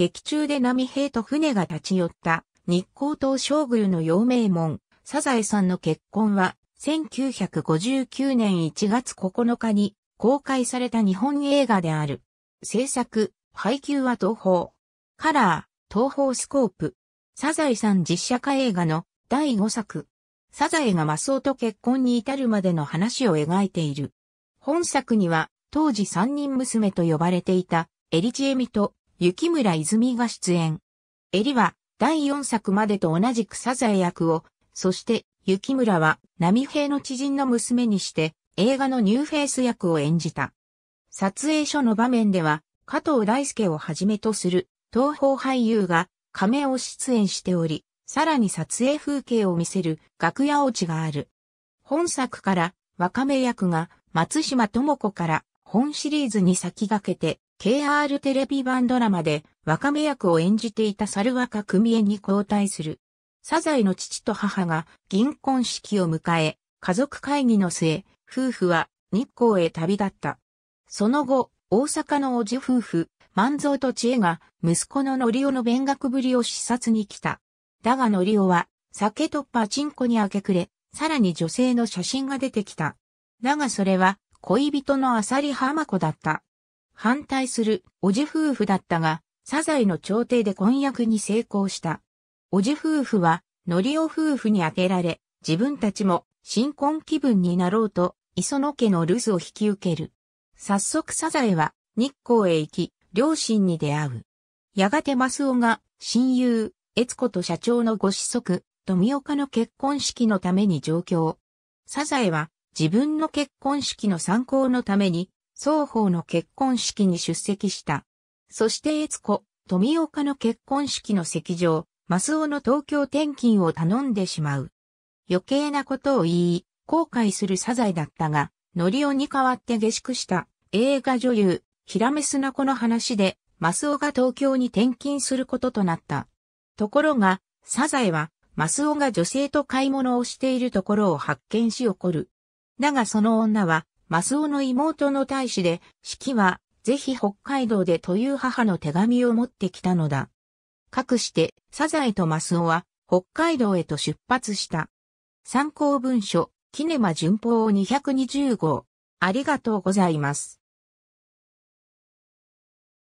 劇中で波平と船が立ち寄った日光東照宮の陽明門、サザエさんの結婚は、1959年1月9日に公開された日本映画である。制作、配給は東方。カラー、東方スコープ。サザエさん実写化映画の第5作。サザエがマスオと結婚に至るまでの話を描いている。本作には、当時三人娘と呼ばれていたエリチエミと雪村泉が出演。襟は第4作までと同じくサザエ役を、そして雪村は波平の知人の娘にして映画のニューフェイス役を演じた。撮影所の場面では加藤大輔をはじめとする東方俳優が亀を出演しており、さらに撮影風景を見せる楽屋落ちがある。本作から、若め役が松島智子から本シリーズに先駆けて KR テレビ版ドラマで若め役を演じていた猿若組江に交代する。サザエの父と母が銀婚式を迎え、家族会議の末、夫婦は日光へ旅立った。その後、大阪のおじ夫婦、万蔵と知恵が息子ののりおの勉学ぶりを視察に来た。だがのりおは酒とパチンコに明け暮れ、さらに女性の写真が出てきた。だがそれは恋人のあさり浜子だった。反対するおじ夫婦だったが、サザエの朝廷で婚約に成功した。おじ夫婦は、ノリオ夫婦に当てられ、自分たちも新婚気分になろうと、磯野家の留守を引き受ける。早速サザエは日光へ行き、両親に出会う。やがてマスオが親友、悦子と社長のご子息、富岡の結婚式のために上京。サザエは自分の結婚式の参考のために双方の結婚式に出席した。そして悦子、富岡の結婚式の席上、マスオの東京転勤を頼んでしまう。余計なことを言い、後悔するサザエだったが、ノリオに代わって下宿した映画女優、メスナコの話で、マスオが東京に転勤することとなった。ところが、サザエは、マスオが女性と買い物をしているところを発見し怒る。だがその女は、マスオの妹の大使で、四季は、ぜひ北海道でという母の手紙を持ってきたのだ。かくして、サザエとマスオは、北海道へと出発した。参考文書、キネマ順報220号。ありがとうございます。